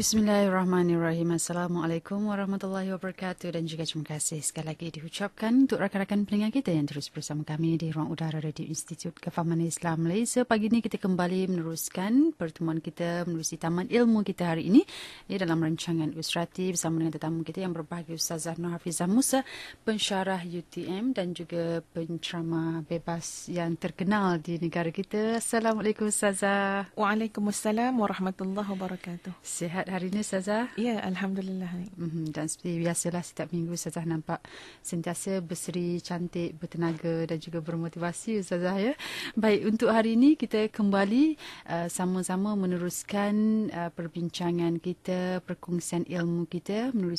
Bismillahirrahmanirrahim. Assalamualaikum warahmatullahi wabarakatuh dan juga terima kasih sekali lagi diucapkan untuk rakan-rakan pendengar kita yang terus bersama kami di ruang udara Radio Institut Kefahaman Islam Malaysia. Pagi ini kita kembali meneruskan pertemuan kita melalui taman ilmu kita hari ini ya, dalam rancangan Usrati bersama dengan tetamu kita yang berbahagia Ustazah Nur Hafizah Musa, pensyarah UTM dan juga penceramah bebas yang terkenal di negara kita. Assalamualaikum Ustazah. Waalaikumsalam warahmatullahi wabarakatuh. Sihat hari ini Ustazah? Ya, Alhamdulillah. Mhm, dan seperti biasalah setiap minggu Ustazah nampak sentiasa berseri, cantik, bertenaga dan juga bermotivasi Ustazah. Ya? Baik, untuk hari ini kita kembali uh, sama-sama meneruskan uh, perbincangan kita, perkongsian ilmu kita melalui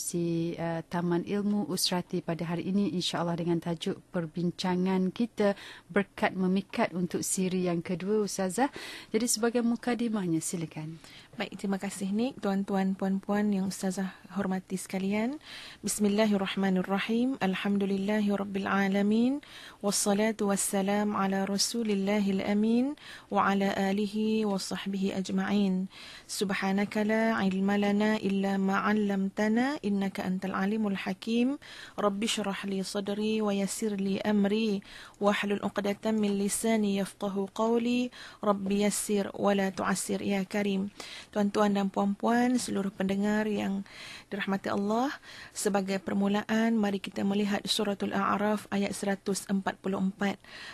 uh, eh, Taman Ilmu Usrati pada hari ini insya Allah dengan tajuk perbincangan kita berkat memikat untuk siri yang kedua Ustazah. Jadi sebagai mukadimahnya silakan. Baik, terima kasih Nik, tuan-tuan, puan-puan yang ustazah hormati sekalian. Bismillahirrahmanirrahim. Alhamdulillahirabbil alamin. Wassalatu wassalam ala Rasulillahil amin wa ala alihi wa sahbihi ajma'in. Subhanaka la ilma lana illa ma 'allamtana innaka antal alimul hakim. Rabbi shrah li sadri wa yassir li amri wa hlul 'uqdatam min lisani yafqahu qawli. Rabbi yassir wa la tu'assir ya karim. tuan-tuan dan puan-puan, seluruh pendengar yang dirahmati Allah. Sebagai permulaan, mari kita melihat suratul A'raf ayat 144.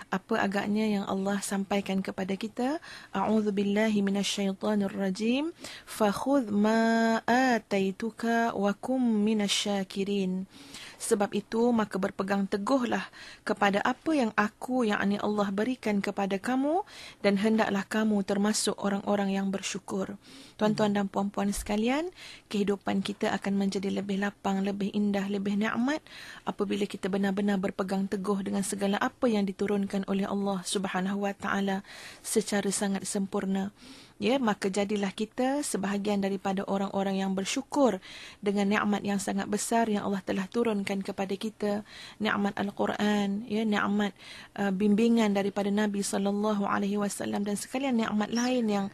Apa agaknya yang Allah sampaikan kepada kita? A'udzu billahi minasyaitonir rajim. Fakhudh ma ataituka wa kum minasyakirin. Sebab itu, maka berpegang teguhlah kepada apa yang aku yang Ani Allah berikan kepada kamu dan hendaklah kamu termasuk orang-orang yang bersyukur. Tuan-tuan dan puan-puan sekalian, kehidupan kita akan menjadi lebih lapang, lebih indah, lebih nikmat apabila kita benar-benar berpegang teguh dengan segala apa yang diturunkan oleh Allah Subhanahu secara sangat sempurna ya maka jadilah kita sebahagian daripada orang-orang yang bersyukur dengan nikmat yang sangat besar yang Allah telah turunkan kepada kita nikmat al-Quran ya nikmat uh, bimbingan daripada Nabi sallallahu alaihi wasallam dan sekalian nikmat lain yang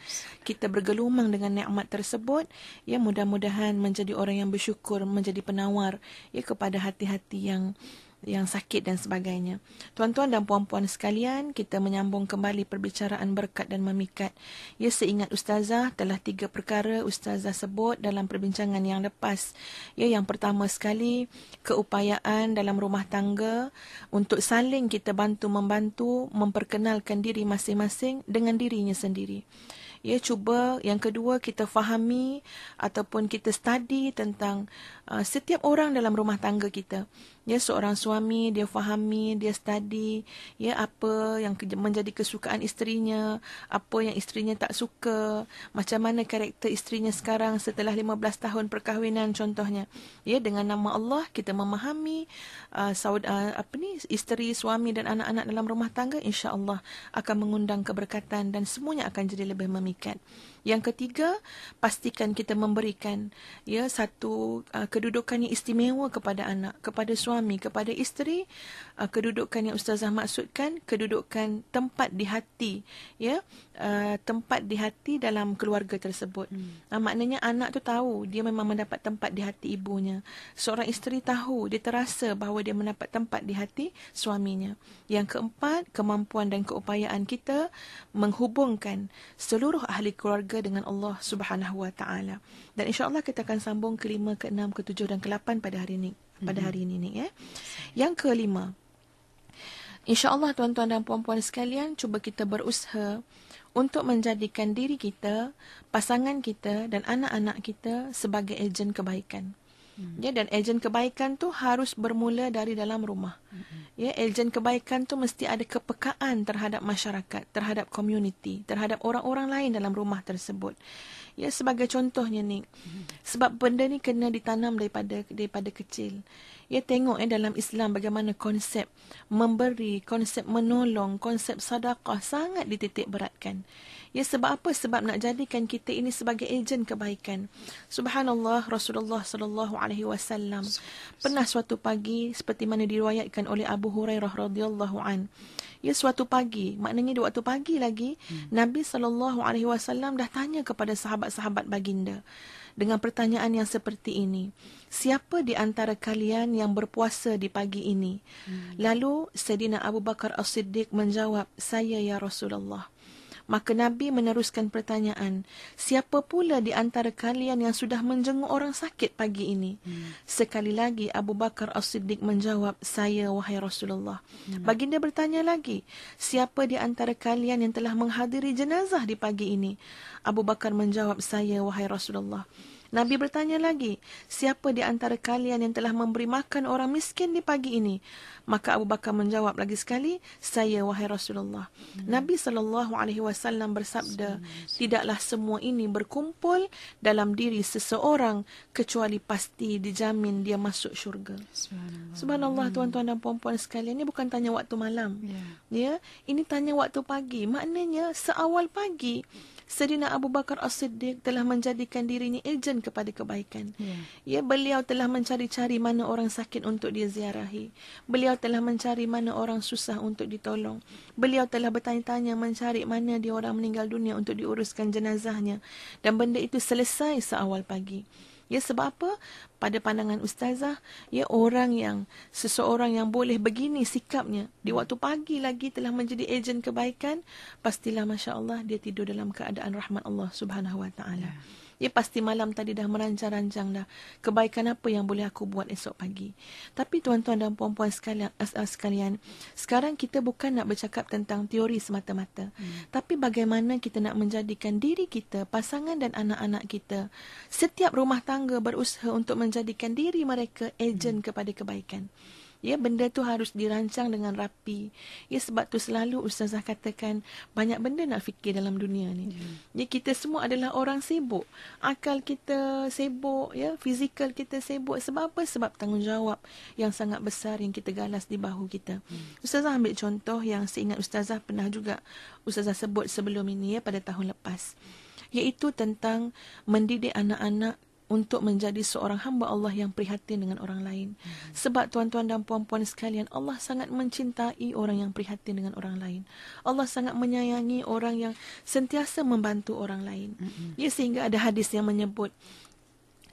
kita bergelumang dengan nikmat tersebut ya mudah-mudahan menjadi orang yang bersyukur menjadi penawar ya kepada hati-hati yang yang sakit dan sebagainya. Tuan-tuan dan puan-puan sekalian, kita menyambung kembali perbicaraan berkat dan memikat. Ya, seingat Ustazah, telah tiga perkara Ustazah sebut dalam perbincangan yang lepas. Ya, yang pertama sekali, keupayaan dalam rumah tangga untuk saling kita bantu-membantu memperkenalkan diri masing-masing dengan dirinya sendiri. Ya, cuba yang kedua kita fahami ataupun kita study tentang Ah, setiap orang dalam rumah tangga kita. Ya seorang suami dia fahami, dia study, ya apa yang menjadi kesukaan isterinya, apa yang isterinya tak suka, macam mana karakter isterinya sekarang setelah 15 tahun perkahwinan contohnya. Ya dengan nama Allah kita memahami uh, saud uh, apa ni isteri, suami dan anak-anak dalam rumah tangga insya-Allah akan mengundang keberkatan dan semuanya akan jadi lebih memikat. Yang ketiga, pastikan kita memberikan ya satu uh, kedudukan yang istimewa kepada anak, kepada suami, kepada isteri. Uh, kedudukan yang ustazah maksudkan kedudukan tempat di hati ya Uh, tempat di hati dalam keluarga tersebut. Hmm. Uh, maknanya anak tu tahu dia memang mendapat tempat di hati ibunya. Seorang isteri tahu dia terasa bahawa dia mendapat tempat di hati suaminya. Yang keempat, kemampuan dan keupayaan kita menghubungkan seluruh ahli keluarga dengan Allah Subhanahu Wa Taala. Dan insya-Allah kita akan sambung kelima, keenam, ketujuh dan kelapan pada hari ini pada hmm. hari ini ni ya. Eh. Yang kelima, InsyaAllah tuan-tuan dan puan-puan sekalian, cuba kita berusaha untuk menjadikan diri kita, pasangan kita dan anak-anak kita sebagai ejen kebaikan. Hmm. Ya dan ejen kebaikan tu harus bermula dari dalam rumah. Hmm. Ya ejen kebaikan tu mesti ada kepekaan terhadap masyarakat, terhadap komuniti, terhadap orang-orang lain dalam rumah tersebut. Ya sebagai contohnya ni. Hmm. Sebab benda ni kena ditanam daripada daripada kecil ya tengok eh dalam Islam bagaimana konsep memberi, konsep menolong, konsep sadaqah sangat dititik beratkan. Ya sebab apa? Sebab nak jadikan kita ini sebagai ejen kebaikan. Subhanallah Rasulullah sallallahu alaihi wasallam pernah suatu pagi seperti mana diriwayatkan oleh Abu Hurairah radhiyallahu an. Ya suatu pagi, maknanya di waktu pagi lagi hmm. Nabi sallallahu alaihi wasallam dah tanya kepada sahabat-sahabat baginda dengan pertanyaan yang seperti ini. Siapa di antara kalian yang berpuasa di pagi ini? Hmm. Lalu Sedina Abu Bakar As-Siddiq menjawab, "Saya ya Rasulullah." Maka Nabi meneruskan pertanyaan, siapa pula di antara kalian yang sudah menjenguk orang sakit pagi ini? Hmm. Sekali lagi Abu Bakar As-Siddiq menjawab, saya wahai Rasulullah. Hmm. Baginda bertanya lagi, siapa di antara kalian yang telah menghadiri jenazah di pagi ini? Abu Bakar menjawab, saya wahai Rasulullah. Nabi bertanya lagi, siapa di antara kalian yang telah memberi makan orang miskin di pagi ini? Maka Abu Bakar menjawab lagi sekali, saya wahai Rasulullah. Hmm. Nabi saw bersabda, tidaklah semua ini berkumpul dalam diri seseorang kecuali pasti dijamin dia masuk syurga. Subhanallah, hmm. tuan-tuan dan puan-puan sekalian, ini bukan tanya waktu malam. Ya. Yeah. Ya, ini tanya waktu pagi. Maknanya seawal pagi Sedina Abu Bakar As-Siddiq telah menjadikan dirinya ejen kepada kebaikan. Yeah. Ya, beliau telah mencari-cari mana orang sakit untuk dia ziarahi. Beliau telah mencari mana orang susah untuk ditolong. Beliau telah bertanya-tanya mencari mana dia orang meninggal dunia untuk diuruskan jenazahnya. Dan benda itu selesai seawal pagi. Ya sebab apa? Pada pandangan ustazah, ya orang yang seseorang yang boleh begini sikapnya di waktu pagi lagi telah menjadi ejen kebaikan, pastilah masya-Allah dia tidur dalam keadaan rahmat Allah Subhanahu Wa Taala. Yeah. Dia pasti malam tadi dah merancang-rancang dah kebaikan apa yang boleh aku buat esok pagi. Tapi tuan-tuan dan puan-puan sekalian, sekalian, sekarang kita bukan nak bercakap tentang teori semata-mata. Hmm. Tapi bagaimana kita nak menjadikan diri kita, pasangan dan anak-anak kita, setiap rumah tangga berusaha untuk menjadikan diri mereka ejen hmm. kepada kebaikan. Ya, benda tu harus dirancang dengan rapi. Ya, sebab tu selalu Ustazah katakan, banyak benda nak fikir dalam dunia ni. Hmm. Ya, kita semua adalah orang sibuk. Akal kita sibuk, ya, fizikal kita sibuk. Sebab apa? Sebab tanggungjawab yang sangat besar yang kita galas di bahu kita. Hmm. Ustazah ambil contoh yang seingat Ustazah pernah juga Ustazah sebut sebelum ini, ya, pada tahun lepas. Iaitu tentang mendidik anak-anak untuk menjadi seorang hamba Allah yang prihatin dengan orang lain. Hmm. Sebab tuan-tuan dan puan-puan sekalian, Allah sangat mencintai orang yang prihatin dengan orang lain. Allah sangat menyayangi orang yang sentiasa membantu orang lain. Hmm. Ya sehingga ada hadis yang menyebut,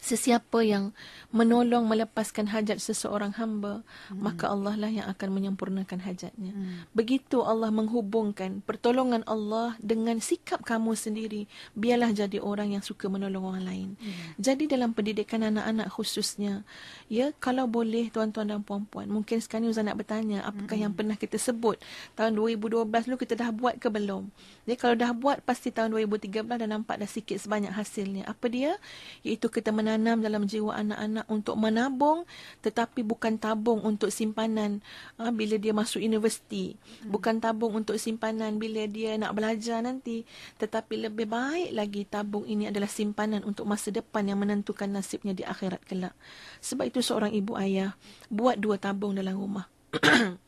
Sesiapa yang menolong melepaskan hajat seseorang hamba, hmm. maka Allah lah yang akan menyempurnakan hajatnya. Hmm. Begitu Allah menghubungkan pertolongan Allah dengan sikap kamu sendiri, biarlah jadi orang yang suka menolong orang lain. Hmm. Jadi dalam pendidikan anak-anak khususnya, ya kalau boleh tuan-tuan dan puan-puan, mungkin sekarang Uzan nak bertanya, apakah hmm. yang pernah kita sebut tahun 2012 dulu kita dah buat ke belum? Jadi ya, kalau dah buat, pasti tahun 2013 dah nampak dah sikit sebanyak hasilnya. Apa dia? Iaitu kita menang menanam dalam jiwa anak-anak untuk menabung tetapi bukan tabung untuk simpanan ha, bila dia masuk universiti hmm. bukan tabung untuk simpanan bila dia nak belajar nanti tetapi lebih baik lagi tabung ini adalah simpanan untuk masa depan yang menentukan nasibnya di akhirat kelak sebab itu seorang ibu ayah buat dua tabung dalam rumah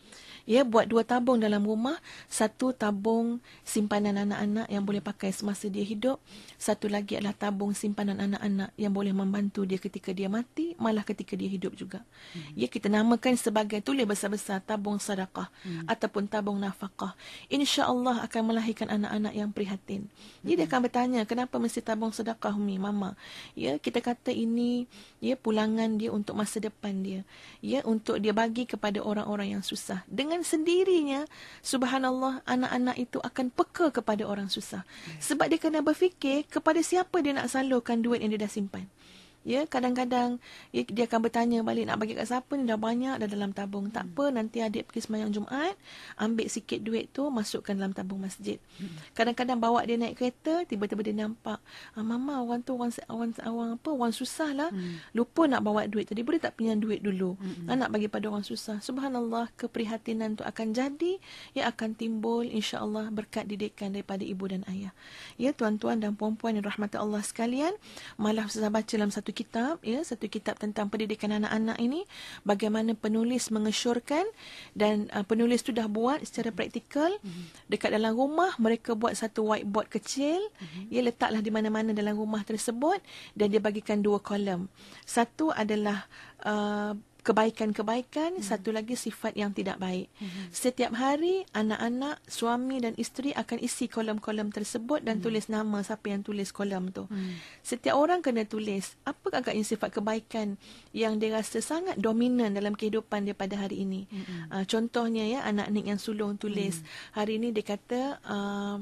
ya buat dua tabung dalam rumah satu tabung simpanan anak-anak yang boleh pakai semasa dia hidup satu lagi adalah tabung simpanan anak-anak yang boleh membantu dia ketika dia mati malah ketika dia hidup juga hmm. ya kita namakan sebagai tulis besar-besar tabung sedekah hmm. ataupun tabung nafkah insya-Allah akan melahirkan anak-anak yang prihatin ya, dia, dia hmm. akan bertanya kenapa mesti tabung sedekah umi mama ya kita kata ini ya pulangan dia untuk masa depan dia ya untuk dia bagi kepada orang-orang yang susah dengan dengan sendirinya subhanallah anak-anak itu akan peka kepada orang susah sebab dia kena berfikir kepada siapa dia nak salurkan duit yang dia dah simpan Ya, kadang-kadang ya, dia akan bertanya balik nak bagi kat siapa ni dah banyak dah dalam tabung. Tak hmm. apa, nanti adik pergi semayang Jumaat, ambil sikit duit tu masukkan dalam tabung masjid. Hmm. Kadang-kadang bawa dia naik kereta, tiba-tiba dia nampak, ah, mama orang tu orang orang, orang apa, orang susah lah. Hmm. Lupa nak bawa duit jadi boleh tak punya duit dulu? Hmm. Ha, nak bagi pada orang susah. Subhanallah, keprihatinan tu akan jadi, ya akan timbul insya Allah berkat didikan daripada ibu dan ayah. Ya, tuan-tuan dan puan-puan yang rahmat Allah sekalian, malah susah baca dalam satu kitab ya satu kitab tentang pendidikan anak-anak ini bagaimana penulis mengesyorkan dan uh, penulis sudah buat secara praktikal mm-hmm. dekat dalam rumah mereka buat satu whiteboard kecil mm-hmm. ya letaklah di mana-mana dalam rumah tersebut dan dia bagikan dua kolom satu adalah uh, kebaikan-kebaikan, hmm. satu lagi sifat yang tidak baik. Hmm. Setiap hari anak-anak, suami dan isteri akan isi kolom-kolom tersebut dan hmm. tulis nama siapa yang tulis kolom tu. Hmm. Setiap orang kena tulis apa agaknya sifat kebaikan yang dia rasa sangat dominan dalam kehidupan dia pada hari ini. Hmm. Uh, contohnya ya anak Nick yang sulung tulis hmm. hari ini dia kata uh,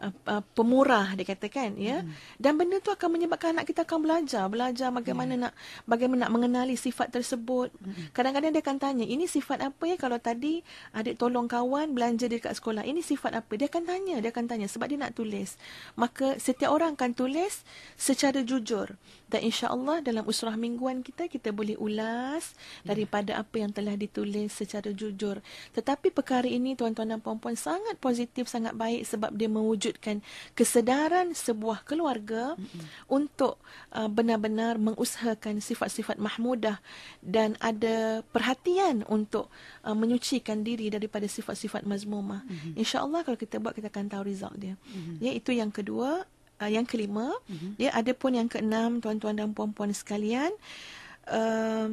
uh, uh, pemurah dikatakan ya hmm. dan benda tu akan menyebabkan anak kita akan belajar belajar bagaimana yeah. nak bagaimana nak mengenali sifat tersebut hmm. kadang-kadang dia akan tanya ini sifat apa ya kalau tadi adik tolong kawan belanja dekat sekolah ini sifat apa dia akan tanya dia akan tanya sebab dia nak tulis maka setiap orang akan tulis secara jujur dan insya-Allah dalam usrah mingguan kita kita boleh ulas ya. daripada apa yang telah ditulis secara jujur. Tetapi perkara ini tuan-tuan dan puan-puan sangat positif, sangat baik sebab dia mewujudkan kesedaran sebuah keluarga mm-hmm. untuk uh, benar-benar mengusahakan sifat-sifat mahmudah dan ada perhatian untuk uh, menyucikan diri daripada sifat-sifat mazmumah. Mm-hmm. Insya-Allah kalau kita buat kita akan tahu result dia. Mm-hmm. Ya itu yang kedua uh, yang kelima uh-huh. ya ada pun yang keenam tuan-tuan dan puan-puan sekalian uh,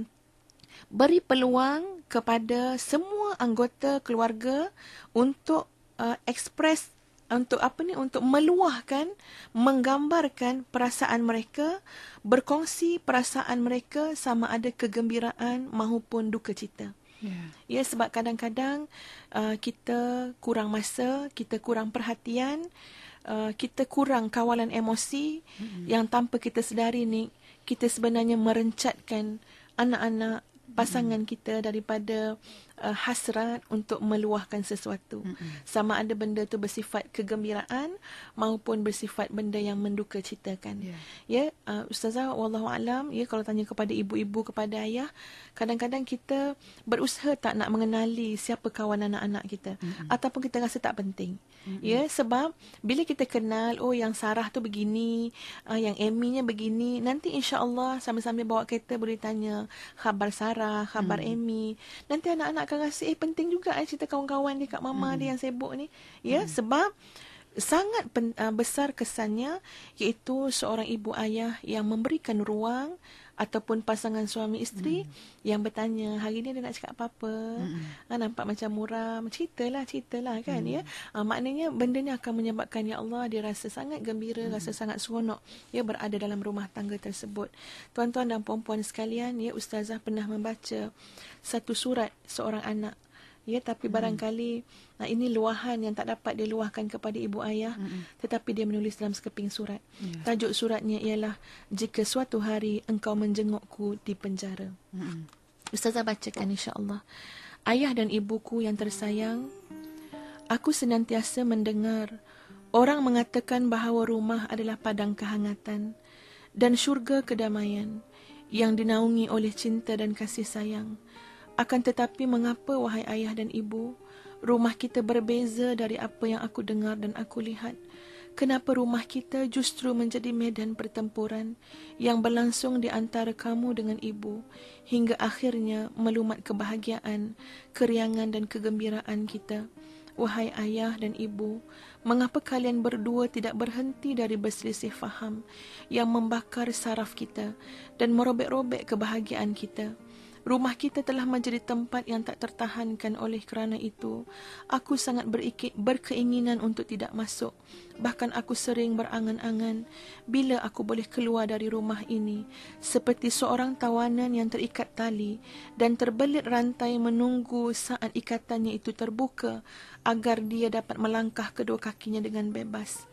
beri peluang kepada semua anggota keluarga untuk uh, ah, express untuk apa ni untuk meluahkan menggambarkan perasaan mereka berkongsi perasaan mereka sama ada kegembiraan maupun duka cita Yeah. Ya sebab kadang-kadang uh, kita kurang masa, kita kurang perhatian, uh, Uh, kita kurang kawalan emosi hmm yang tanpa kita sedari ni kita sebenarnya merencatkan anak-anak pasangan hmm kita daripada uh, uh, hasrat untuk meluahkan sesuatu mm-hmm. sama ada benda tu bersifat kegembiraan maupun bersifat benda yang menduka citakan ya yeah. Ya, yeah? uh, ustazah wallahu alam ya yeah, kalau tanya kepada ibu-ibu kepada ayah kadang-kadang kita berusaha tak nak mengenali siapa kawan anak-anak kita mm-hmm. ataupun kita rasa tak penting mm-hmm. ya yeah? sebab bila kita kenal oh yang sarah tu begini uh, yang Amy-nya begini nanti insya-Allah sambil-sambil bawa kereta boleh tanya khabar sarah khabar mm-hmm. Amy nanti anak-anak akan rasa eh penting juga eh, cerita kawan-kawan dia kat mama hmm. dia yang sibuk ni. Ya, hmm. sebab sangat pen, uh, besar kesannya iaitu seorang ibu ayah yang memberikan ruang ataupun pasangan suami isteri mm. yang bertanya hari ni dia nak cakap apa-apa mm. ha, ah, nampak macam muram ceritalah ceritalah kan mm. ya ha, maknanya benda ni akan menyebabkan ya Allah dia rasa sangat gembira mm. rasa sangat seronok ya berada dalam rumah tangga tersebut tuan-tuan dan puan-puan sekalian ya ustazah pernah membaca satu surat seorang anak ya tapi mm-hmm. barangkali nah ini luahan yang tak dapat dia luahkan kepada ibu ayah mm-hmm. tetapi dia menulis dalam sekeping surat yeah. tajuk suratnya ialah jika suatu hari engkau menjengukku di penjara mm-hmm. ustazah bacakan insyaallah ayah dan ibuku yang tersayang aku senantiasa mendengar orang mengatakan bahawa rumah adalah padang kehangatan dan syurga kedamaian yang dinaungi oleh cinta dan kasih sayang akan tetapi mengapa wahai ayah dan ibu, rumah kita berbeza dari apa yang aku dengar dan aku lihat? Kenapa rumah kita justru menjadi medan pertempuran yang berlangsung di antara kamu dengan ibu hingga akhirnya melumat kebahagiaan, keriangan dan kegembiraan kita? Wahai ayah dan ibu, mengapa kalian berdua tidak berhenti dari berselisih faham yang membakar saraf kita dan merobek-robek kebahagiaan kita?' Rumah kita telah menjadi tempat yang tak tertahankan oleh kerana itu. Aku sangat berikit berkeinginan untuk tidak masuk. Bahkan aku sering berangan-angan bila aku boleh keluar dari rumah ini. Seperti seorang tawanan yang terikat tali dan terbelit rantai menunggu saat ikatannya itu terbuka agar dia dapat melangkah kedua kakinya dengan bebas.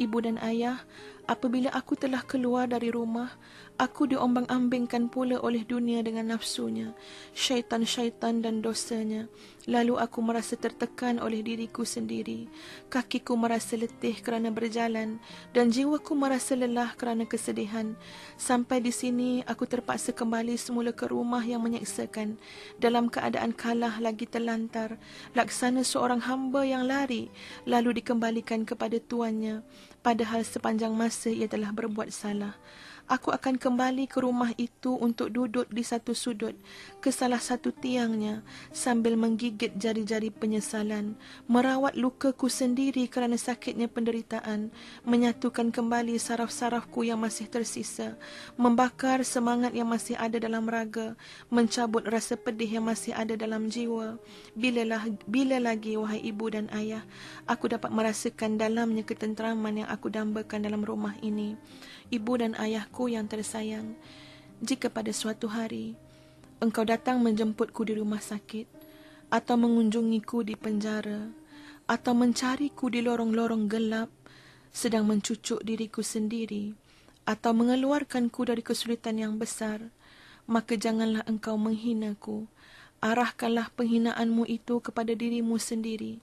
Ibu dan ayah apabila aku telah keluar dari rumah, aku diombang-ambingkan pula oleh dunia dengan nafsunya, syaitan-syaitan dan dosanya. Lalu aku merasa tertekan oleh diriku sendiri. Kakiku merasa letih kerana berjalan dan jiwaku merasa lelah kerana kesedihan. Sampai di sini, aku terpaksa kembali semula ke rumah yang menyeksakan. Dalam keadaan kalah lagi telantar, laksana seorang hamba yang lari lalu dikembalikan kepada tuannya padahal sepanjang masa ia telah berbuat salah aku akan kembali ke rumah itu untuk duduk di satu sudut, ke salah satu tiangnya, sambil menggigit jari-jari penyesalan, merawat lukaku sendiri kerana sakitnya penderitaan, menyatukan kembali saraf-sarafku yang masih tersisa, membakar semangat yang masih ada dalam raga, mencabut rasa pedih yang masih ada dalam jiwa. Bilalah, bila lagi, wahai ibu dan ayah, aku dapat merasakan dalamnya ketenteraman yang aku dambakan dalam rumah ini ibu dan ayahku yang tersayang, jika pada suatu hari engkau datang menjemputku di rumah sakit atau mengunjungiku di penjara atau mencariku di lorong-lorong gelap sedang mencucuk diriku sendiri atau mengeluarkanku dari kesulitan yang besar, maka janganlah engkau menghinaku. Arahkanlah penghinaanmu itu kepada dirimu sendiri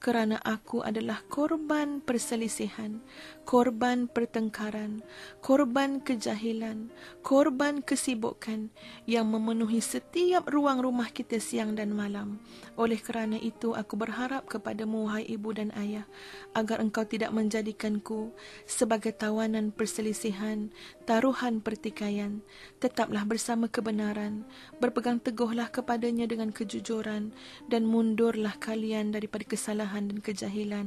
kerana aku adalah korban perselisihan, korban pertengkaran, korban kejahilan, korban kesibukan yang memenuhi setiap ruang rumah kita siang dan malam. Oleh kerana itu, aku berharap kepadamu, Hai ibu dan ayah, agar engkau tidak menjadikanku sebagai tawanan perselisihan, taruhan pertikaian. Tetaplah bersama kebenaran, berpegang teguhlah kepadanya dengan kejujuran, dan mundurlah kalian daripada kesalahan kesalahan dan kejahilan.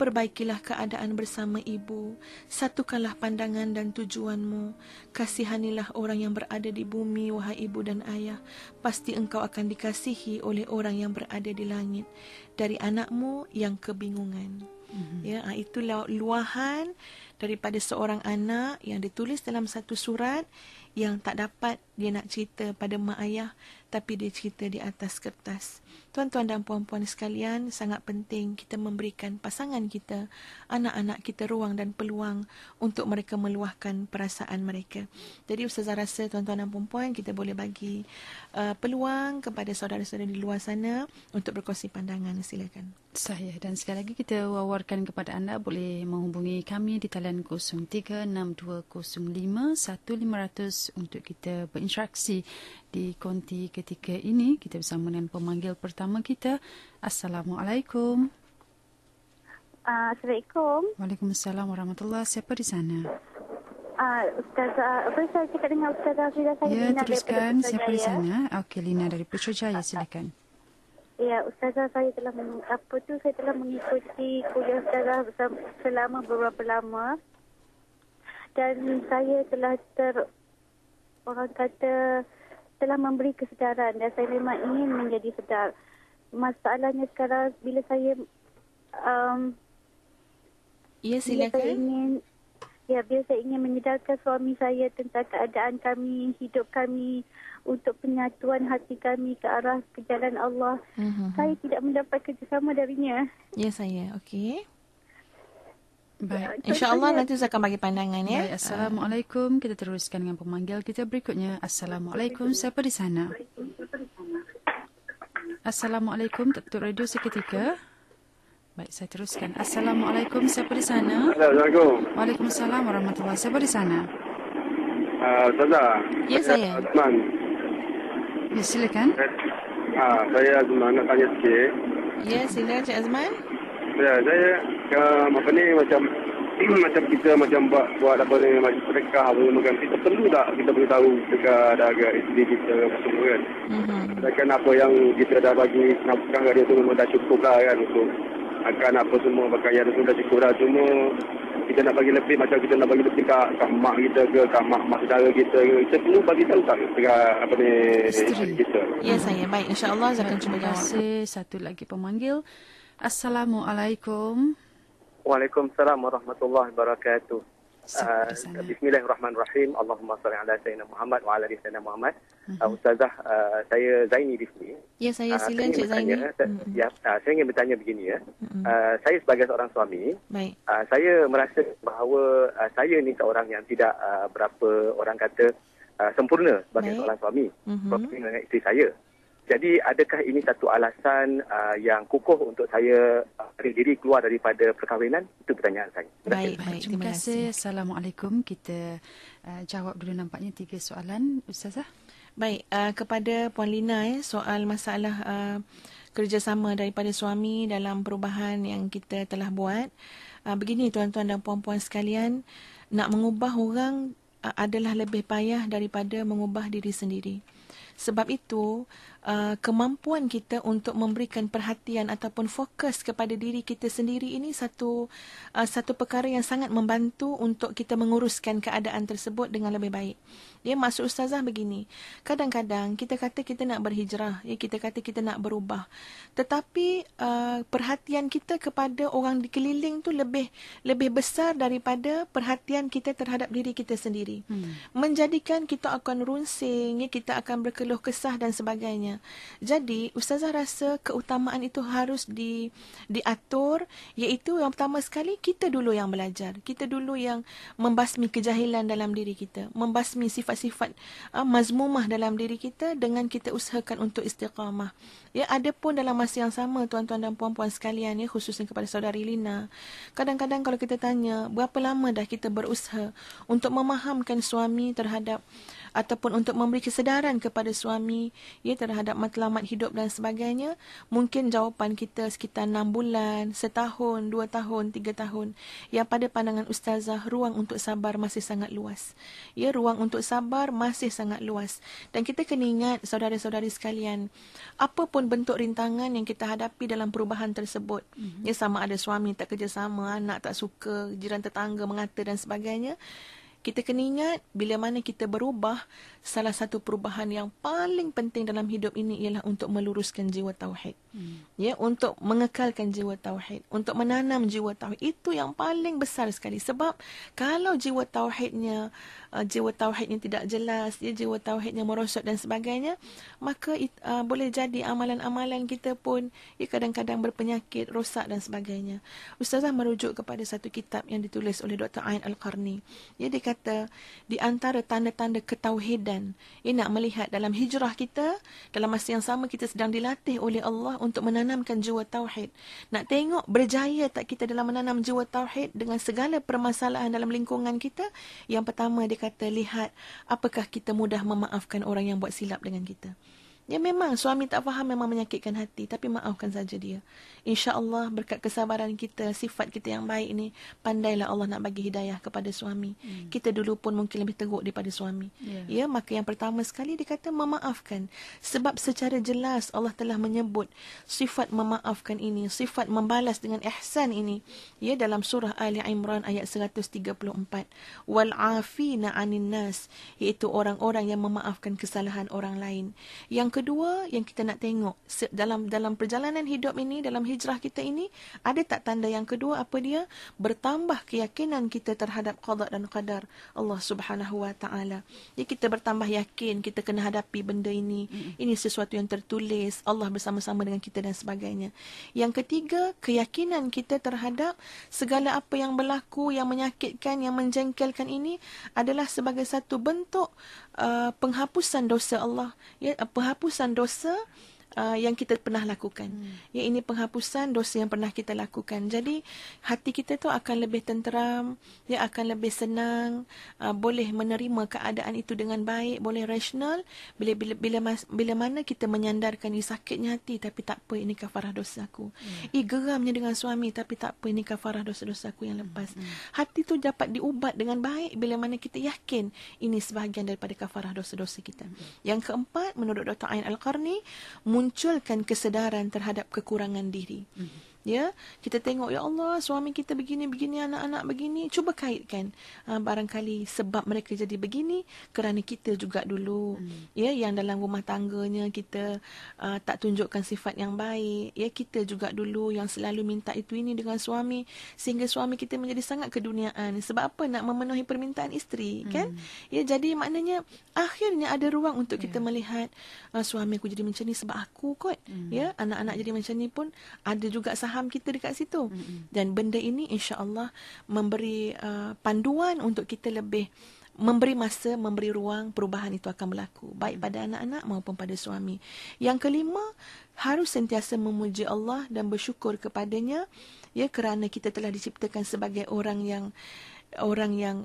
Perbaikilah keadaan bersama ibu. Satukanlah pandangan dan tujuanmu. Kasihanilah orang yang berada di bumi, wahai ibu dan ayah. Pasti engkau akan dikasihi oleh orang yang berada di langit. Dari anakmu yang kebingungan. Mm-hmm. Ya, ah, itulah luahan daripada seorang anak yang ditulis dalam satu surat yang tak dapat dia nak cerita pada mak ayah tapi dia cerita di atas kertas. Tuan-tuan dan puan-puan sekalian, sangat penting kita memberikan pasangan kita, anak-anak kita ruang dan peluang untuk mereka meluahkan perasaan mereka. Jadi Ustazah rasa tuan-tuan dan puan-puan, kita boleh bagi uh, peluang kepada saudara-saudara di luar sana untuk berkongsi pandangan. Silakan. Saya dan sekali lagi kita wawarkan kepada anda boleh menghubungi kami di talian 0362051500 untuk kita berinteraksi di konti ketika ini kita bersama dengan pemanggil pertama kita. Assalamualaikum. Ah, Assalamualaikum. Waalaikumsalam warahmatullahi Siapa di sana? Uh, ah, Ustazah, apa saya cakap dengan Ustazah Ya, teruskan. Siapa di sana? Okey, Lina dari Putrajaya, silakan. Ya, Ustazah saya telah apa tu saya telah mengikuti kuliah Ustazah selama beberapa lama dan saya telah ter orang kata telah memberi kesedaran dan saya memang ingin menjadi sedar. Masalahnya sekarang bila saya... Um, ya, silakan. Bila saya ingin, ya, bila saya ingin menyedarkan suami saya tentang keadaan kami, hidup kami untuk penyatuan hati kami ke arah kejalan Allah, uh-huh. saya tidak mendapat kerjasama darinya. Ya, saya. Okey. Baik. Ya, InsyaAllah nanti saya akan bagi pandangan ya. Baik. Assalamualaikum. Kita teruskan dengan pemanggil kita berikutnya. Assalamualaikum. Siapa di sana? Assalamualaikum. Tutup radio seketika. Baik, saya teruskan. Assalamualaikum. Siapa di sana? Assalamualaikum. Waalaikumsalam. Warahmatullahi Siapa di sana? Ah, Tazah. Ya, saya. Azman. Ya, silakan. Ha, saya Azman. Nak tanya sikit. Ya, sila Cik Azman. Ya, saya ke ah, apa ni macam macam kita macam buat buat apa ni macam sedekah apa yang macam kita perlu tak kita perlu tahu ada agak isteri kita apa semua kan mhm. sedangkan mm-hmm. apa yang kita dah bagi nafkah dia tu memang dah cukup lah kan untuk akan apa semua pakaian tu dah cukup lah cuma kita nak bagi lebih macam kita nak bagi lebih kat, kat mak kita ke kat mak, mak saudara kita ke kita perlu bagi tahu tak dekat apa ni isteri kita ya saya baik insyaAllah saya akan cuba jawab terima kasih satu lagi pemanggil Assalamualaikum. Waalaikumsalam warahmatullahi wabarakatuh. Uh, bismillahirrahmanirrahim. Allahumma salli ala sayyidina Muhammad wa ala ali sayyidina Muhammad. Uh, Ustazah, uh, saya Zaini di sini. Ya, saya uh, silakan Cik bertanya, Zaini. Saya, mm-hmm. Ya, uh, saya ingin bertanya begini ya. Mm-hmm. Uh, saya sebagai seorang suami, Uh, saya merasa bahawa uh, saya ni seorang yang tidak uh, berapa orang kata uh, sempurna sebagai Baik. seorang suami. Mm-hmm. Sebab dengan isteri saya. mm jadi adakah ini satu alasan uh, yang kukuh untuk saya uh, diri keluar daripada perkahwinan? Itu pertanyaan saya. Baik, baik. baik. Terima, Terima kasih. Assalamualaikum. Kita uh, jawab dulu nampaknya tiga soalan. Ustazah? Baik, uh, kepada Puan Lina ya, soal masalah uh, kerjasama daripada suami dalam perubahan yang kita telah buat. Uh, begini tuan-tuan dan puan-puan sekalian, nak mengubah orang uh, adalah lebih payah daripada mengubah diri sendiri. Sebab itu, Uh, kemampuan kita untuk memberikan perhatian ataupun fokus kepada diri kita sendiri ini satu uh, satu perkara yang sangat membantu untuk kita menguruskan keadaan tersebut dengan lebih baik. Ya maksud ustazah begini. Kadang-kadang kita kata kita nak berhijrah, ya kita kata kita nak berubah. Tetapi uh, perhatian kita kepada orang di keliling tu lebih lebih besar daripada perhatian kita terhadap diri kita sendiri. Hmm. Menjadikan kita akan runsing, ya kita akan berkeluh kesah dan sebagainya sebagainya. Jadi, ustazah rasa keutamaan itu harus di diatur iaitu yang pertama sekali kita dulu yang belajar. Kita dulu yang membasmi kejahilan dalam diri kita, membasmi sifat-sifat uh, mazmumah dalam diri kita dengan kita usahakan untuk istiqamah. Ya, ada pun dalam masa yang sama tuan-tuan dan puan-puan sekalian ya khususnya kepada saudari Lina. Kadang-kadang kalau kita tanya, berapa lama dah kita berusaha untuk memahamkan suami terhadap ataupun untuk memberi kesedaran kepada suami ya terhadap matlamat hidup dan sebagainya mungkin jawapan kita sekitar 6 bulan setahun 2 tahun 3 tahun yang pada pandangan ustazah ruang untuk sabar masih sangat luas ya ruang untuk sabar masih sangat luas dan kita kena ingat saudara-saudari sekalian apa pun bentuk rintangan yang kita hadapi dalam perubahan tersebut mhm. ya sama ada suami tak kerjasama anak tak suka jiran tetangga mengata dan sebagainya kita kena ingat bila mana kita berubah salah satu perubahan yang paling penting dalam hidup ini ialah untuk meluruskan jiwa tauhid. Hmm. Ya, untuk mengekalkan jiwa tauhid, untuk menanam jiwa tauhid itu yang paling besar sekali sebab kalau jiwa tauhidnya uh, jiwa tauhidnya tidak jelas, ya jiwa tauhidnya merosot dan sebagainya, maka uh, boleh jadi amalan-amalan kita pun ya kadang-kadang berpenyakit, rosak dan sebagainya. Ustazah merujuk kepada satu kitab yang ditulis oleh Dr. Ain Al-Qarni. Ya dia kata di antara tanda-tanda ketauhidan Ramadan. Ia nak melihat dalam hijrah kita, dalam masa yang sama kita sedang dilatih oleh Allah untuk menanamkan jiwa tauhid. Nak tengok berjaya tak kita dalam menanam jiwa tauhid dengan segala permasalahan dalam lingkungan kita. Yang pertama dia kata lihat apakah kita mudah memaafkan orang yang buat silap dengan kita. Ya memang suami tak faham memang menyakitkan hati tapi maafkan saja dia. Insya-Allah berkat kesabaran kita, sifat kita yang baik ni pandailah Allah nak bagi hidayah kepada suami. Hmm. Kita dulu pun mungkin lebih teruk daripada suami. Yeah. Ya, maka yang pertama sekali dia kata memaafkan sebab secara jelas Allah telah menyebut sifat memaafkan ini, sifat membalas dengan ihsan ini ya dalam surah Ali Imran ayat 134. Wal afina 'anil nas iaitu orang-orang yang memaafkan kesalahan orang lain. Yang yang kedua yang kita nak tengok dalam dalam perjalanan hidup ini dalam hijrah kita ini ada tak tanda yang kedua apa dia bertambah keyakinan kita terhadap qada dan qadar Allah Subhanahu wa taala. Ya kita bertambah yakin kita kena hadapi benda ini. Ini sesuatu yang tertulis Allah bersama-sama dengan kita dan sebagainya. Yang ketiga keyakinan kita terhadap segala apa yang berlaku yang menyakitkan yang menjengkelkan ini adalah sebagai satu bentuk uh, penghapusan dosa Allah ya penghapusan dosa uh, yang kita pernah lakukan. Hmm. Ya ini penghapusan dosa yang pernah kita lakukan. Jadi hati kita tu akan lebih tenteram, ya akan lebih senang, uh, boleh menerima keadaan itu dengan baik, boleh rasional bila bila bila, mas, bila mana kita menyandarkan ini sakitnya hati tapi tak apa ini kafarah dosa aku. Hmm. I geramnya dengan suami tapi tak apa ini kafarah dosa-dosa aku yang lepas. Hmm. Hmm. Hati tu dapat diubat dengan baik bila mana kita yakin ini sebahagian daripada kafarah dosa-dosa kita. Hmm. Yang keempat menurut Dr. Ain Al-Qarni memunculkan kesedaran terhadap kekurangan diri. Mm-hmm. Ya, kita tengok ya Allah suami kita begini begini anak-anak begini cuba kaitkan ha, barangkali sebab mereka jadi begini kerana kita juga dulu hmm. ya yang dalam rumah tangganya kita uh, tak tunjukkan sifat yang baik ya kita juga dulu yang selalu minta itu ini dengan suami sehingga suami kita menjadi sangat keduniaan sebab apa nak memenuhi permintaan isteri kan? hmm. kan ya jadi maknanya akhirnya ada ruang untuk yeah. kita ya. melihat uh, suami aku jadi macam ni sebab aku kot hmm. ya anak-anak jadi macam ni pun ada juga sah- saham kita dekat situ. Mm-hmm. Dan benda ini insya-Allah memberi uh, panduan untuk kita lebih memberi masa, memberi ruang perubahan itu akan berlaku baik pada anak-anak maupun pada suami. Yang kelima, harus sentiasa memuji Allah dan bersyukur kepadanya ya kerana kita telah diciptakan sebagai orang yang orang yang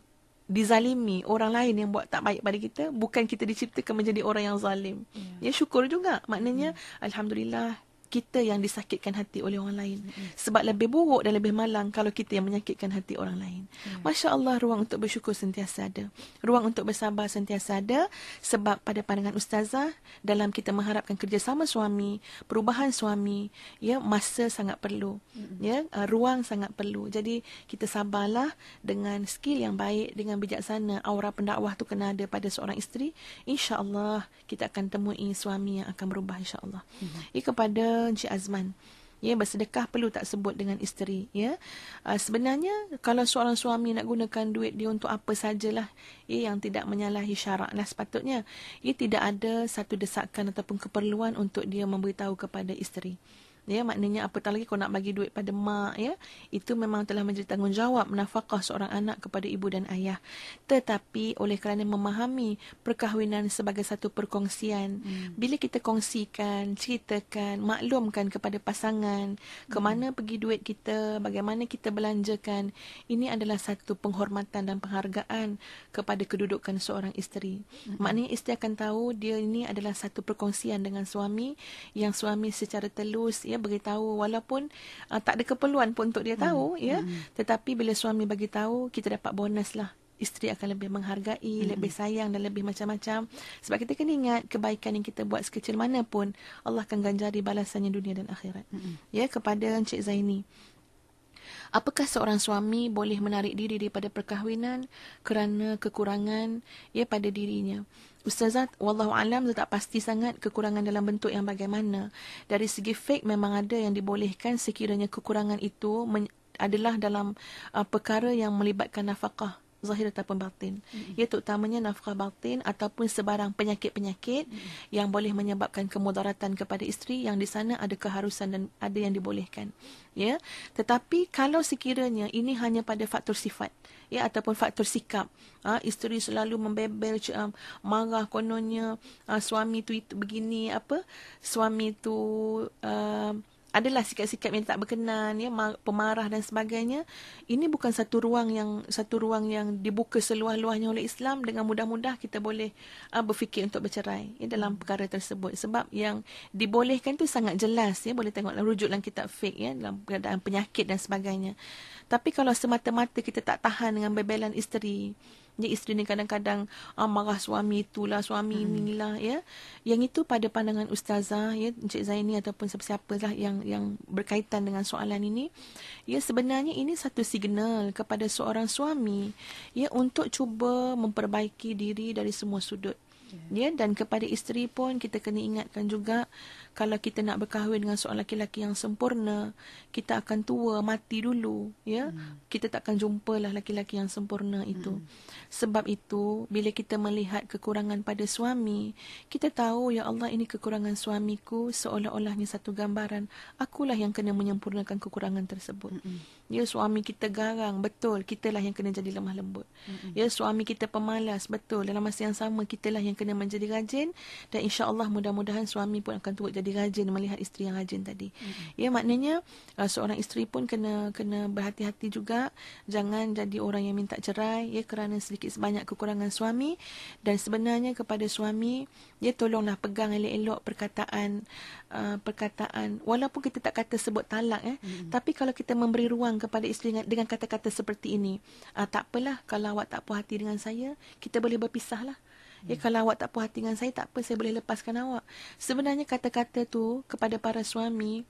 dizalimi orang lain yang buat tak baik pada kita bukan kita diciptakan menjadi orang yang zalim. Yeah. Ya syukur juga. Maknanya yeah. Mm. alhamdulillah kita yang disakitkan hati oleh orang lain hmm. sebab lebih buruk dan lebih malang kalau kita yang menyakitkan hati orang lain. Hmm. Masya-Allah ruang untuk bersyukur sentiasa ada. Ruang untuk bersabar sentiasa ada sebab pada pandangan ustazah dalam kita mengharapkan kerjasama suami, perubahan suami, ya masa sangat perlu. Hmm. Ya, uh, ruang sangat perlu. Jadi kita sabarlah dengan skill yang baik, dengan bijaksana aura pendakwah tu kena ada pada seorang isteri, insya-Allah kita akan temui suami yang akan berubah insya-Allah. Hmm. Ya, kepada Encik Azman. Ya, bersedekah perlu tak sebut dengan isteri, ya. Uh, sebenarnya kalau seorang suami nak gunakan duit dia untuk apa sajalah, ya yang tidak menyalahi syaraklah sepatutnya. Ia eh, tidak ada satu desakan ataupun keperluan untuk dia memberitahu kepada isteri ya maknanya apatah lagi kau nak bagi duit pada mak ya itu memang telah menjadi tanggungjawab nafkah seorang anak kepada ibu dan ayah tetapi oleh kerana memahami perkahwinan sebagai satu perkongsian hmm. bila kita kongsikan ceritakan maklumkan kepada pasangan ke hmm. mana pergi duit kita bagaimana kita belanjakan ini adalah satu penghormatan dan penghargaan kepada kedudukan seorang isteri hmm. maknanya isteri akan tahu dia ini adalah satu perkongsian dengan suami yang suami secara telus ya ya beritahu walaupun uh, tak ada keperluan pun untuk dia hmm. tahu ya. hmm ya tetapi bila suami bagi tahu kita dapat bonus lah isteri akan lebih menghargai mm-hmm. lebih sayang dan lebih macam-macam sebab kita kena ingat kebaikan yang kita buat sekecil mana pun Allah akan ganjari balasannya dunia dan akhirat mm-hmm. ya kepada Encik Zaini apakah seorang suami boleh menarik diri daripada perkahwinan kerana kekurangan ya pada dirinya Ustazat, wallahu alam tak pasti sangat kekurangan dalam bentuk yang bagaimana. Dari segi fake memang ada yang dibolehkan sekiranya kekurangan itu adalah dalam uh, perkara yang melibatkan nafkah zahir ataupun batin. Mm-hmm. Ia terutamanya nafkah batin ataupun sebarang penyakit-penyakit mm-hmm. yang boleh menyebabkan kemudaratan kepada isteri yang di sana ada keharusan dan ada yang dibolehkan. Ya. Tetapi kalau sekiranya ini hanya pada faktor sifat ya ataupun faktor sikap, ah ha, isteri selalu membebel um, marah kononnya uh, suami tu itu begini apa suami tu um, adalah sikap-sikap yang tak berkenan ya pemarah dan sebagainya ini bukan satu ruang yang satu ruang yang dibuka seluas-luasnya oleh Islam dengan mudah-mudah kita boleh uh, berfikir untuk bercerai ya dalam hmm. perkara tersebut sebab yang dibolehkan itu sangat jelas ya boleh tengoklah rujuk dalam kitab fiqh ya dalam keadaan penyakit dan sebagainya tapi kalau semata-mata kita tak tahan dengan bebelan isteri jadi isteri ni kadang-kadang ah, marah suami itulah, suami hmm. lah ya. Yang itu pada pandangan ustazah ya Encik Zaini ataupun sesiapa lah yang yang berkaitan dengan soalan ini. Ya sebenarnya ini satu signal kepada seorang suami ya untuk cuba memperbaiki diri dari semua sudut. Ya, ya dan kepada isteri pun kita kena ingatkan juga kalau kita nak berkahwin dengan seorang lelaki-lelaki yang sempurna, kita akan tua, mati dulu, ya. Hmm. Kita takkan lah lelaki-lelaki yang sempurna itu. Hmm. Sebab itu, bila kita melihat kekurangan pada suami, kita tahu ya Allah ini kekurangan suamiku seolah-olahnya satu gambaran, akulah yang kena menyempurnakan kekurangan tersebut. Hmm. Ya suami kita garang, betul, kitalah yang kena jadi lemah lembut. Hmm. Ya suami kita pemalas, betul. Dalam masa yang sama kitalah yang kena menjadi rajin dan insya-Allah mudah-mudahan suami pun akan turut jadi jadi rajin melihat isteri yang rajin tadi. Mm-hmm. Ya maknanya uh, seorang isteri pun kena kena berhati-hati juga jangan jadi orang yang minta cerai ya kerana sedikit sebanyak kekurangan suami dan sebenarnya kepada suami ya tolonglah pegang elok-elok perkataan uh, perkataan walaupun kita tak kata sebut talak eh mm-hmm. tapi kalau kita memberi ruang kepada isteri dengan, kata-kata seperti ini uh, tak apalah kalau awak tak puas hati dengan saya kita boleh berpisahlah Ya hmm. kalau awak tak puas hati dengan saya tak apa saya boleh lepaskan awak. Sebenarnya kata-kata tu kepada para suami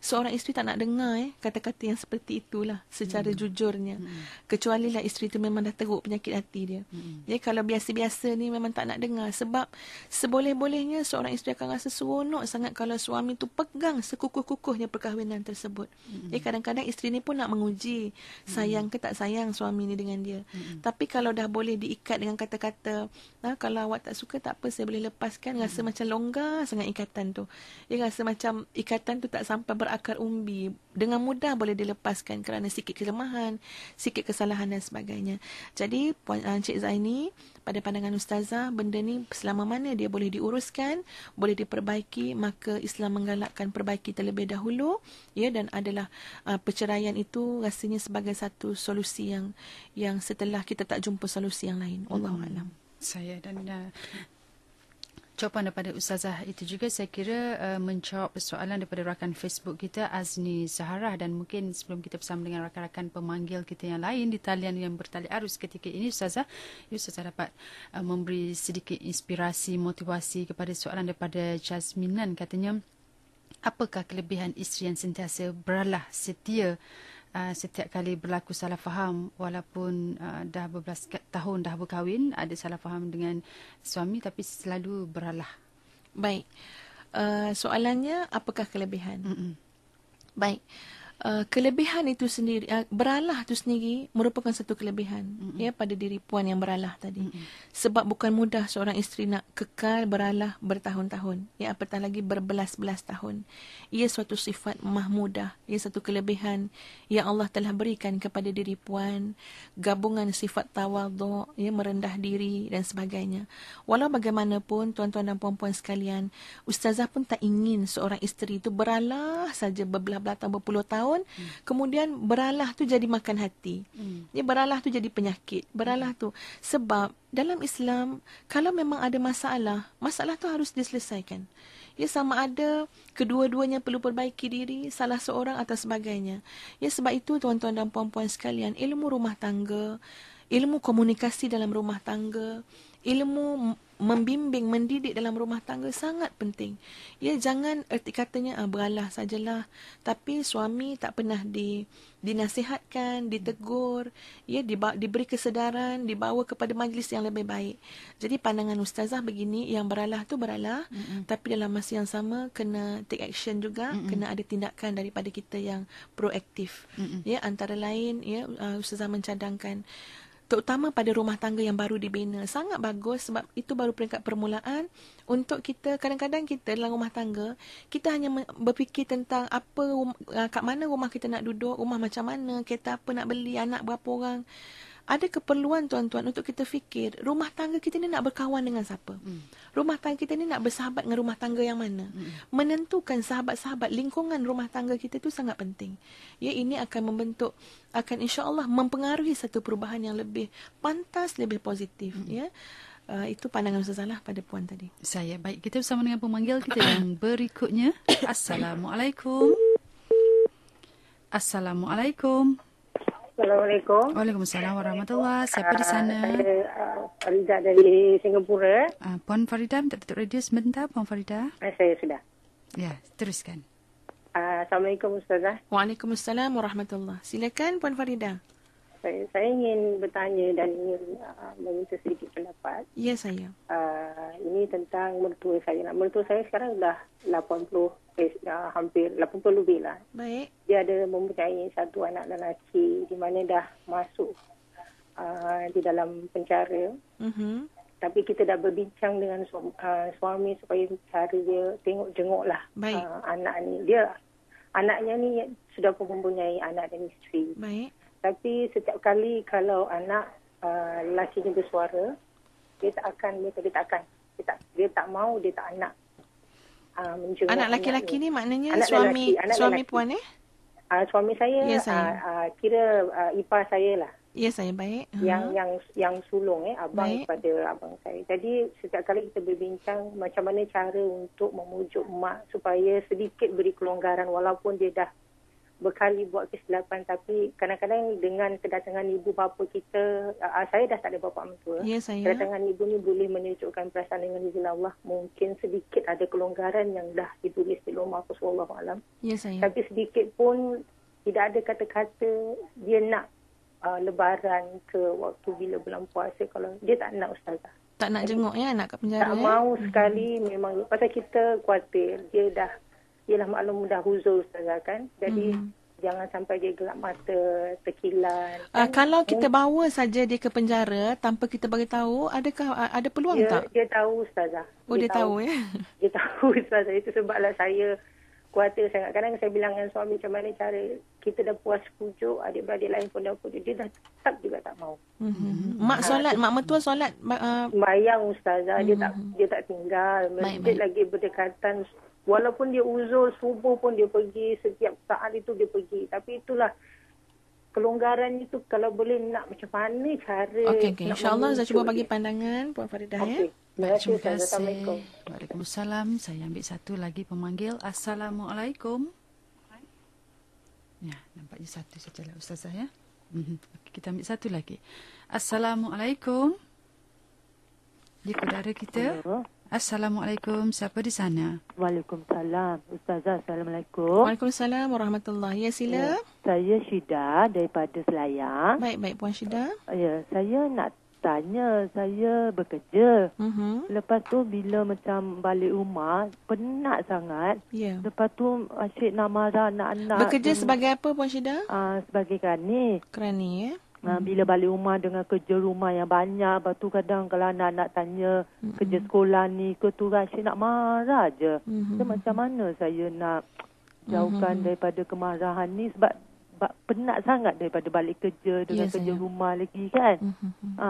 seorang isteri tak nak dengar eh kata-kata yang seperti itulah secara hmm. jujurnya. Hmm. Kecuali lah isteri tu memang dah teruk penyakit hati dia. Hmm. Ya kalau biasa-biasa ni memang tak nak dengar sebab seboleh-bolehnya seorang isteri akan rasa seronok sangat kalau suami tu pegang sekukuh-kukuhnya perkahwinan tersebut. Hmm. Ya kadang-kadang isteri ni pun nak menguji hmm. sayang ke tak sayang suami ni dengan dia. Hmm. Tapi kalau dah boleh diikat dengan kata-kata, nah ha, kalau awak tak suka tak apa saya boleh lepaskan rasa hmm. macam longgar sangat ikatan tu. Ya rasa macam ikatan tu tak sampai ber akar umbi dengan mudah boleh dilepaskan kerana sikit kelemahan, sikit kesalahan dan sebagainya. Jadi puan Encik ah, Zaini pada pandangan ustazah benda ni selama mana dia boleh diuruskan, boleh diperbaiki, maka Islam menggalakkan perbaiki terlebih dahulu ya dan adalah uh, perceraian itu rasanya sebagai satu solusi yang yang setelah kita tak jumpa solusi yang lain. Allahu hmm. alam. Saya dan uh, jawapan daripada Ustazah itu juga saya kira uh, menjawab persoalan daripada rakan Facebook kita Azni Zaharah dan mungkin sebelum kita bersama dengan rakan-rakan pemanggil kita yang lain di talian yang bertali arus ketika ini Ustazah Ustazah dapat uh, memberi sedikit inspirasi motivasi kepada soalan daripada Jasminan katanya apakah kelebihan isteri yang sentiasa beralah setia Ah, setiap kali berlaku salah faham walaupun uh, dah berbelas tahun dah berkahwin ada salah faham dengan suami tapi selalu beralah. Baik. Uh, soalannya apakah kelebihan? Mm-mm. Baik. Baik. Eh, kelebihan itu sendiri uh, beralah itu sendiri merupakan satu kelebihan mm-hmm. ya pada diri puan yang beralah tadi mm-hmm. sebab bukan mudah seorang isteri nak kekal beralah bertahun-tahun ya apatah lagi berbelas-belas tahun ia suatu sifat mahmudah ia satu kelebihan yang Allah telah berikan kepada diri puan gabungan sifat tawadhu ya merendah diri dan sebagainya walau bagaimanapun tuan-tuan dan puan-puan sekalian ustazah pun tak ingin seorang isteri itu beralah saja berbelah-belah tahun berpuluh tahun tahun hmm. kemudian beralah tu jadi makan hati hmm. ya beralah tu jadi penyakit beralah tu sebab dalam Islam kalau memang ada masalah masalah tu harus diselesaikan ya sama ada kedua-duanya perlu perbaiki diri salah seorang atau sebagainya ya sebab itu tuan-tuan dan puan-puan sekalian ilmu rumah tangga ilmu komunikasi dalam rumah tangga ilmu membimbing, mendidik dalam rumah tangga sangat penting. Ya, jangan erti katanya ah, beralah sajalah. Tapi suami tak pernah di, dinasihatkan, ditegur, ya, di, diberi kesedaran, dibawa kepada majlis yang lebih baik. Jadi pandangan ustazah begini, yang beralah tu beralah. Mm-hmm. Tapi dalam masa yang sama, kena take action juga. Mm-hmm. Kena ada tindakan daripada kita yang proaktif. Mm-hmm. Ya, antara lain, ya, uh, ustazah mencadangkan terutama pada rumah tangga yang baru dibina sangat bagus sebab itu baru peringkat permulaan untuk kita kadang-kadang kita dalam rumah tangga kita hanya berfikir tentang apa ah, kat mana rumah kita nak duduk rumah macam mana kita apa nak beli anak berapa orang ada keperluan tuan-tuan untuk kita fikir rumah tangga kita ni nak berkawan dengan siapa? Hmm. Rumah tangga kita ni nak bersahabat dengan rumah tangga yang mana? Hmm. Menentukan sahabat-sahabat lingkungan rumah tangga kita tu sangat penting. Ya ini akan membentuk akan insya-Allah mempengaruhi satu perubahan yang lebih pantas lebih positif hmm. ya. Uh, itu pandangan Ustaz Zahlah pada puan tadi. Saya baik kita bersama dengan pemanggil kita yang berikutnya. Assalamualaikum. Assalamualaikum. Assalamualaikum. Waalaikumsalam warahmatullahi Siapa di ah, sana? Saya uh, Farida dari Singapura. Uh, Puan Farida, minta tutup radio sebentar, Puan Farida. Uh, saya sudah. Ya, teruskan. Uh, Assalamualaikum Ustazah. Waalaikumsalam warahmatullahi Silakan Puan Farida. Saya, saya ingin bertanya dan ingin uh, meminta sedikit pendapat. Ya, saya. Uh, ini tentang mertua saya. Mertua saya sekarang dah 80 eh, dah hampir 80 lebih lah. Baik. Dia ada mempunyai satu anak lelaki di mana dah masuk uh, di dalam penjara. Mm-hmm. Tapi kita dah berbincang dengan su- uh, suami supaya cari dia tengok-jenguk lah Baik. Uh, anak ni. Dia anaknya ni sudah pun mempunyai anak dan isteri. Baik. Tapi setiap kali kalau anak uh, lelaki ni bersuara, dia tak akan, dia tak, dia tak akan. Dia tak, dia tak mau, dia tak nak uh, anak lelaki-lelaki ni maknanya anak suami lelaki, anak suami lelaki. puan ni? Uh, eh? ah, suami saya, ya, saya. Uh, uh, kira uh, ipar saya lah. Ya saya baik. Yang uh-huh. yang yang sulung eh abang baik. kepada abang saya. Jadi setiap kali kita berbincang macam mana cara untuk memujuk mak supaya sedikit beri kelonggaran walaupun dia dah berkali buat kesilapan tapi kadang-kadang dengan kedatangan ibu bapa kita uh, saya dah tak ada bapa mentua ya, saya. kedatangan ibu ni boleh menunjukkan perasaan dengan izin Allah mungkin sedikit ada kelonggaran yang dah ditulis di rumah aku ya, saya. tapi sedikit pun tidak ada kata-kata dia nak uh, lebaran ke waktu bila bulan puasa kalau dia tak nak ustazah tak nak jenguk ya nak kat penjara tak ya. mahu hmm. sekali memang pasal kita kuatir dia dah ialah maklum mudah huzur Ustazah kan. Jadi hmm. jangan sampai dia gelap mata, terkilan. Uh, kan? Kalau kita eh? bawa saja dia ke penjara tanpa kita bagi tahu, adakah ada peluang dia, ya, tak? Dia tahu Ustazah. Oh dia, dia tahu. tahu ya. Dia tahu Ustazah. Itu sebablah saya kuatir sangat. Kadang saya bilang dengan suami macam mana cara kita dah puas pujuk, adik-beradik lain pun dah pujuk. Dia dah tetap juga tak mau. Mm-hmm. Mak ah, solat, ha, mak mertua solat. Uh... Ah, Mayang ustazah, mm-hmm. dia tak dia tak tinggal. Masjid lagi berdekatan walaupun dia uzur subuh pun dia pergi setiap saat itu dia pergi tapi itulah kelonggaran itu kalau boleh nak macam mana cara okey okey insyaallah saya cuba bagi pandangan puan Faridah okay. ya Baik, terima kasih. Waalaikumsalam. Saya ambil satu lagi pemanggil. Assalamualaikum. Ya, nampaknya satu saja lah Ustazah ya. Mhm. Okay, kita ambil satu lagi. Assalamualaikum. Di kudara kita. Hello. Assalamualaikum. Siapa di sana? Waalaikumsalam. Ustazah, Assalamualaikum. Waalaikumsalam. Warahmatullahi. Ya, sila. Ya, saya Syida daripada Selayang. Baik-baik, Puan Syida. Ya, saya nak tanya. Saya bekerja. Uh-huh. Lepas tu bila macam balik rumah, penat sangat. Ya. Yeah. Lepas tu asyik nak marah anak-anak. Bekerja hmm. sebagai apa, Puan Syida? Uh, sebagai kerani. Kerani, ya. Ah, hmm. Bila balik rumah dengan kerja rumah yang banyak. Lepas tu kadang kalau anak-anak tanya hmm. kerja sekolah ni ke tu Rashid nak marah je. Hmm. So, macam mana saya nak hmm. jauhkan hmm. daripada kemarahan ni sebab penat sangat daripada balik kerja dengan yes, ya, kerja saya. rumah lagi kan. Mm-hmm. Ha,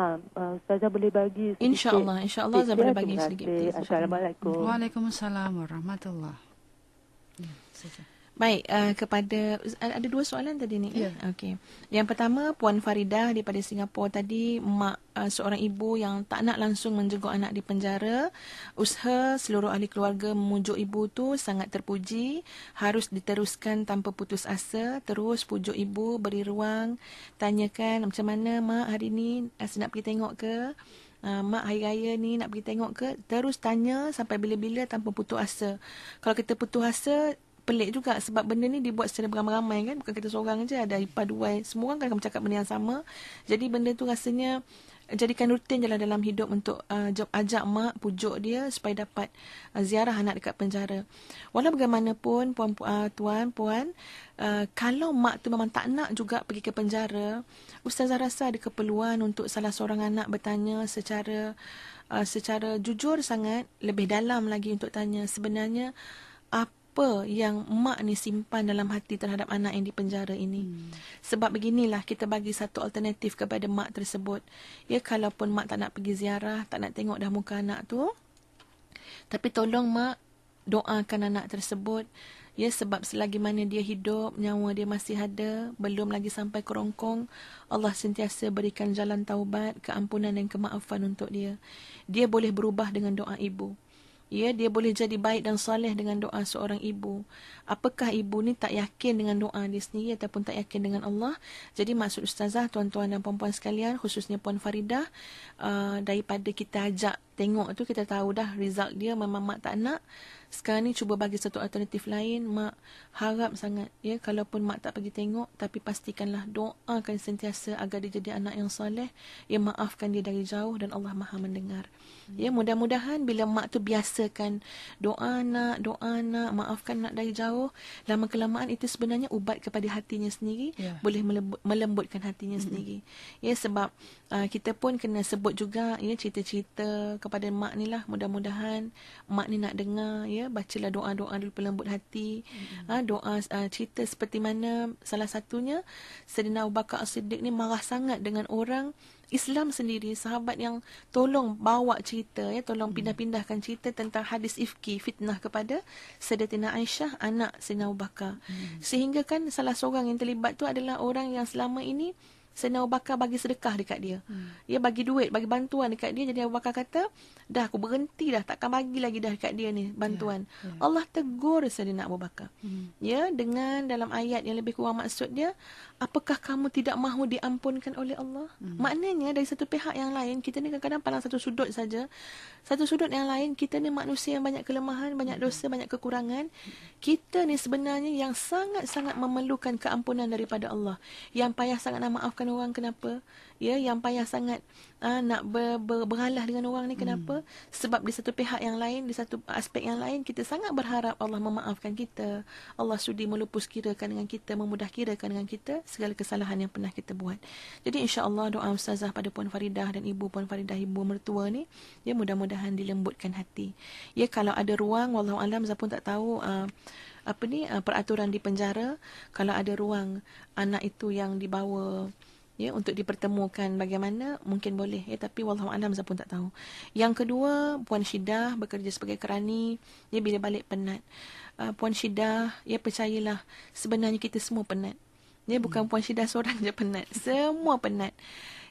Ustazah boleh bagi sedikit. InsyaAllah, insyaAllah saya boleh bagi sedikit. Assalamualaikum. Waalaikumsalam warahmatullahi wabarakatuh. Ya, Baik, uh, kepada ada dua soalan tadi ni. Eh? Ya. Okey. Yang pertama Puan Faridah daripada Singapura tadi mak uh, seorang ibu yang tak nak langsung menjenguk anak di penjara, usaha seluruh ahli keluarga memujuk ibu tu sangat terpuji, harus diteruskan tanpa putus asa, terus pujuk ibu, beri ruang, tanyakan macam mana mak hari ni asy nak pergi tengok ke? Uh, mak hari raya ni nak pergi tengok ke terus tanya sampai bila-bila tanpa putus asa kalau kita putus asa pelik juga sebab benda ni dibuat secara beramai-ramai kan bukan kita seorang je ada ipar dua semua orang kan akan bercakap benda yang sama jadi benda tu rasanya eh, jadikan rutin jelah dalam hidup untuk uh, ajak mak pujuk dia supaya dapat uh, ziarah anak dekat penjara walau bagaimanapun puan uh, tuan puan uh, kalau mak tu memang tak nak juga pergi ke penjara ustazah rasa ada keperluan untuk salah seorang anak bertanya secara uh, secara jujur sangat lebih dalam lagi untuk tanya sebenarnya apa apa yang mak ni simpan dalam hati terhadap anak yang dipenjara ini. Hmm. Sebab beginilah kita bagi satu alternatif kepada mak tersebut. Ya kalaupun mak tak nak pergi ziarah, tak nak tengok dah muka anak tu. Tapi tolong mak doakan anak tersebut. Ya sebab selagi mana dia hidup, nyawa dia masih ada, belum lagi sampai kerongkong, Allah sentiasa berikan jalan taubat, keampunan dan kemaafan untuk dia. Dia boleh berubah dengan doa ibu ya dia boleh jadi baik dan soleh dengan doa seorang ibu apakah ibu ni tak yakin dengan doa dia sendiri ataupun tak yakin dengan Allah jadi maksud ustazah tuan-tuan dan puan-puan sekalian khususnya puan Farida uh, daripada kita ajak tengok tu kita tahu dah result dia memang mak tak nak. Sekarang ni cuba bagi satu alternatif lain. Mak harap sangat ya kalaupun mak tak pergi tengok tapi pastikanlah doakan sentiasa agar dia jadi anak yang soleh. Ya maafkan dia dari jauh dan Allah Maha mendengar. Ya mudah-mudahan bila mak tu biasakan doa nak, doa nak, maafkan nak dari jauh, lama kelamaan itu sebenarnya ubat kepada hatinya sendiri, yeah. boleh melembut, melembutkan hatinya mm-hmm. sendiri. Ya sebab uh, kita pun kena sebut juga ya cerita-cerita kepada mak ni lah mudah-mudahan mak ni nak dengar ya bacalah doa-doa dulu pelembut hati hmm uh, doa uh, cerita seperti mana salah satunya Sedina Abu Bakar siddiq ni marah sangat dengan orang Islam sendiri sahabat yang tolong bawa cerita ya tolong hmm. pindah-pindahkan cerita tentang hadis ifki fitnah kepada Sedatina Aisyah anak Sedina Abu Bakar hmm sehingga kan salah seorang yang terlibat tu adalah orang yang selama ini saya nak Bakar bagi sedekah dekat dia. Hmm. Dia bagi duit, bagi bantuan dekat dia. Jadi Abu Bakar kata, dah aku berhenti dah. Takkan bagi lagi dah dekat dia ni bantuan. Yeah. Yeah. Allah tegur Sayyidina Abu Bakar. Hmm. Ya, dengan dalam ayat yang lebih kurang maksud dia, apakah kamu tidak mahu diampunkan oleh Allah? Hmm. Maknanya dari satu pihak yang lain kita ni kadang-kadang pandang satu sudut saja. Satu sudut yang lain kita ni manusia yang banyak kelemahan, banyak hmm. dosa, banyak kekurangan. Kita ni sebenarnya yang sangat-sangat memerlukan keampunan daripada Allah. Yang payah sangat nak maafkan orang kenapa? Ya, yang payah sangat uh, nak ber, ber, beralah dengan orang ni kenapa? Hmm. Sebab di satu pihak yang lain, di satu aspek yang lain kita sangat berharap Allah memaafkan kita. Allah sudi melupus kirakan dengan kita, memudah kirakan dengan kita segala kesalahan yang pernah kita buat. Jadi insya-Allah doa ustazah pada puan Faridah dan ibu puan Faridah ibu mertua ni ya mudah-mudahan dilembutkan hati. Ya kalau ada ruang wallahu alam saya pun tak tahu uh, apa ni uh, peraturan di penjara kalau ada ruang anak itu yang dibawa ya untuk dipertemukan bagaimana mungkin boleh ya tapi wallahu alam saya pun tak tahu. Yang kedua puan Syidah bekerja sebagai kerani ya bila balik penat. Uh, puan Syidah ya percayalah sebenarnya kita semua penat. Ya, bukan Puan Syedah seorang je penat. Semua penat.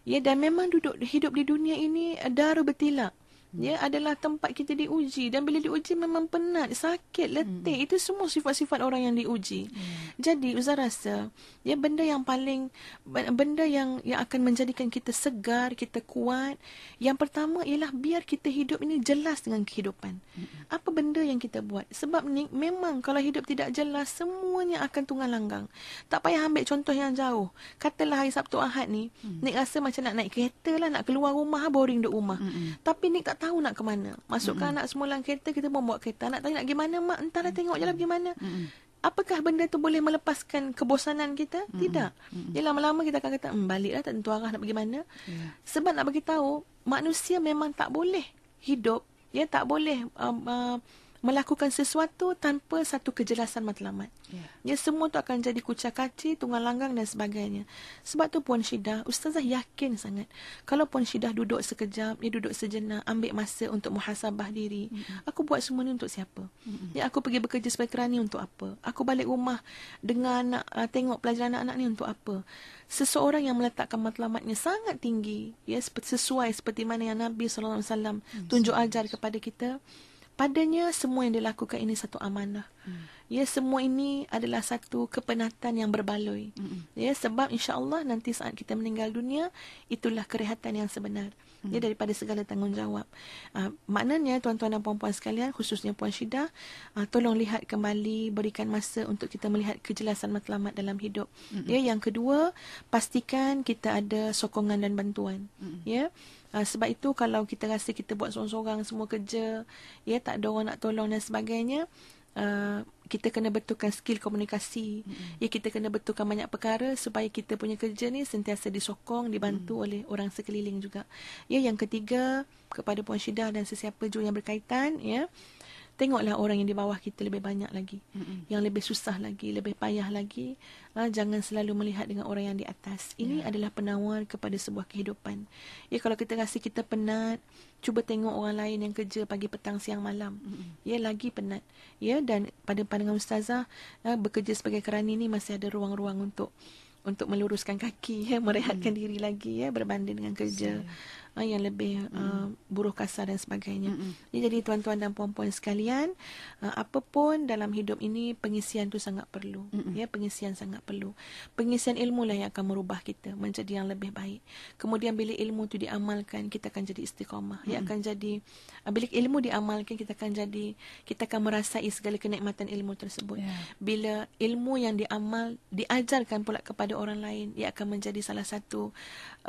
Ya, dan memang duduk hidup di dunia ini darah bertilak. Ya adalah tempat kita diuji dan bila diuji memang penat, sakit, letih. Hmm. Itu semua sifat-sifat orang yang diuji. Hmm. Jadi Uzar rasa ya benda yang paling benda yang yang akan menjadikan kita segar, kita kuat, yang pertama ialah biar kita hidup ini jelas dengan kehidupan. Hmm. Apa benda yang kita buat? Sebab ni memang kalau hidup tidak jelas semuanya akan tunggal langgang. Tak payah ambil contoh yang jauh. Katalah hari Sabtu Ahad ni, hmm. Nik rasa macam nak naik kereta lah, nak keluar rumah boring duduk rumah. Hmm. hmm. Tapi ni tak tahu nak ke mana. Masukkan mm-hmm. anak semua dalam kereta, kita mau buat kereta. Anak tanya nak pergi mana, mak? Entahlah mm. tengok mm-hmm. je lah pergi mana. Mm-hmm. Apakah benda tu boleh melepaskan kebosanan kita? Mm-hmm. Tidak. Mm-hmm. Ya lama-lama kita akan kata, mmm, baliklah tak tentu arah nak pergi mana. Yeah. Sebab nak bagi tahu manusia memang tak boleh hidup. Ya tak boleh... Um, uh, melakukan sesuatu tanpa satu kejelasan matlamat. Yeah. Ya semua tu akan jadi kucak kaci, tunggal langgang dan sebagainya. Sebab tu Puan Syidah, Ustazah yakin sangat. Kalau Puan Syidah duduk sekejap, dia duduk sejenak, ambil masa untuk muhasabah diri. Mm-hmm. Aku buat semua ni untuk siapa? Mm-hmm. Ya aku pergi bekerja sebagai kerani untuk apa? Aku balik rumah dengan nak uh, ah, tengok pelajaran anak-anak ni untuk apa? Seseorang yang meletakkan matlamatnya sangat tinggi, ya sesuai seperti mana yang Nabi SAW tunjuk ajar kepada kita padanya semua yang dilakukan ini satu amanah. Hmm. Ya semua ini adalah satu kepenatan yang berbaloi. Hmm. Ya sebab insya-Allah nanti saat kita meninggal dunia itulah kerehatan yang sebenar. Ya, hmm. Ya daripada segala tanggungjawab. Uh, maknanya tuan-tuan dan puan-puan sekalian khususnya puan Syida uh, tolong lihat kembali berikan masa untuk kita melihat kejelasan matlamat dalam hidup. Hmm. Ya yang kedua pastikan kita ada sokongan dan bantuan. Hmm. Ya. Uh, sebab itu kalau kita rasa kita buat seorang-seorang semua kerja, ya tak ada orang nak tolong dan sebagainya, uh, kita kena betulkan skill komunikasi. Mm-hmm. Ya kita kena betulkan banyak perkara supaya kita punya kerja ni sentiasa disokong, dibantu mm-hmm. oleh orang sekeliling juga. Ya yang ketiga kepada Puan Syidah dan sesiapa juga yang berkaitan, ya tengoklah orang yang di bawah kita lebih banyak lagi mm-hmm. yang lebih susah lagi lebih payah lagi ha, jangan selalu melihat dengan orang yang di atas ini yeah. adalah penawar kepada sebuah kehidupan ya kalau kita rasa kita penat cuba tengok orang lain yang kerja pagi petang siang malam mm-hmm. ya lagi penat ya dan pada pandangan ustazah ha, bekerja sebagai kerani ini masih ada ruang-ruang untuk untuk meluruskan kaki ya merehatkan hmm diri lagi ya berbanding dengan kerja uh, yang lebih mm. uh, buruh kasar dan sebagainya. Mm-mm. Jadi tuan-tuan dan puan-puan sekalian, uh, eh, apapun dalam hidup ini pengisian tu sangat perlu. Mm-mm. Ya, pengisian sangat perlu. Pengisian ilmu lah yang akan merubah kita menjadi yang lebih baik. Kemudian bila ilmu tu diamalkan, kita akan jadi istiqamah. Ya, akan jadi uh, bila ilmu diamalkan, kita akan jadi kita akan merasai segala kenikmatan ilmu tersebut. Yeah. Bila ilmu yang diamal diajarkan pula kepada orang lain, ia akan menjadi salah satu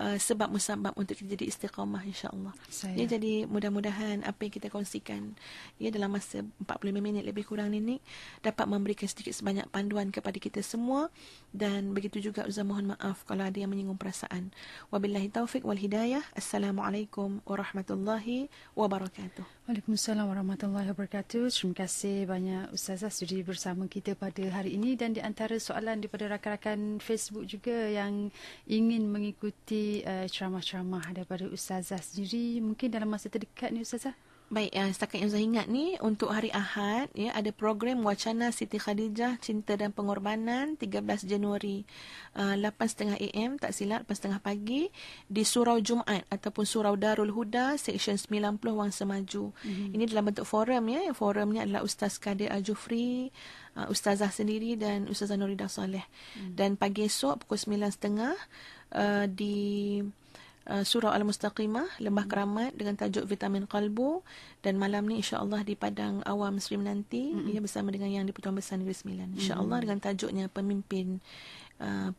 uh, sebab musabab untuk kita jadi istiqamah istiqamah insyaAllah. Ya, jadi mudah-mudahan apa yang kita kongsikan ya, dalam masa 45 minit lebih kurang ini dapat memberikan sedikit sebanyak panduan kepada kita semua dan begitu juga Uzzah mohon maaf kalau ada yang menyinggung perasaan. Wabillahi taufik wal hidayah. Assalamualaikum warahmatullahi wabarakatuh. Waalaikumsalam warahmatullahi wabarakatuh. Terima kasih banyak Ustazah sudi bersama kita pada hari ini dan di antara soalan daripada rakan-rakan Facebook juga yang ingin mengikuti uh, ceramah-ceramah daripada Ustazah Ustazah sendiri mungkin dalam masa terdekat ni Ustazah? Baik, uh, setakat yang saya ingat ni untuk hari Ahad ya ada program Wacana Siti Khadijah Cinta dan Pengorbanan 13 Januari uh, 8.30 am tak silap 8.30 pagi di Surau Jumaat ataupun Surau Darul Huda Seksyen 90 Wang Semaju. Mm-hmm. Ini dalam bentuk forum ya. Forumnya adalah Ustaz Kadir Al-Jufri, uh, eh, Ustazah sendiri dan Ustazah Nurida Saleh. hmm Dan pagi esok pukul 9.30 uh, eh, di Uh, surah Al-Mustaqimah, Lembah hmm. Keramat dengan tajuk Vitamin Qalbu dan malam ni insya-Allah di Padang Awam Sri nanti mm-hmm. ya bersama dengan yang di Pertuan Besar Negeri Sembilan. Hmm. Insya-Allah mm-hmm. dengan tajuknya Pemimpin Uh,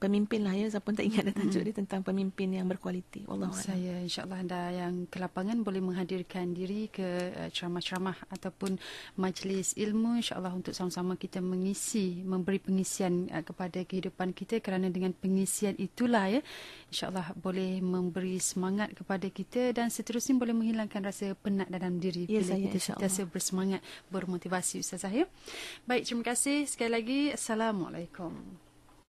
pemimpin lah ya siapa pun tak ingat ada tajuk hmm. dia tentang pemimpin yang berkualiti Allah. saya insya Allah anda yang ke lapangan boleh menghadirkan diri ke uh, ceramah-ceramah ataupun majlis ilmu Insya Allah untuk sama-sama kita mengisi memberi pengisian uh, kepada kehidupan kita kerana dengan pengisian itulah ya insya Allah boleh memberi semangat kepada kita dan seterusnya boleh menghilangkan rasa penat dalam diri ya, bila saya, kita sentiasa bersemangat bermotivasi ustazah ya baik terima kasih sekali lagi assalamualaikum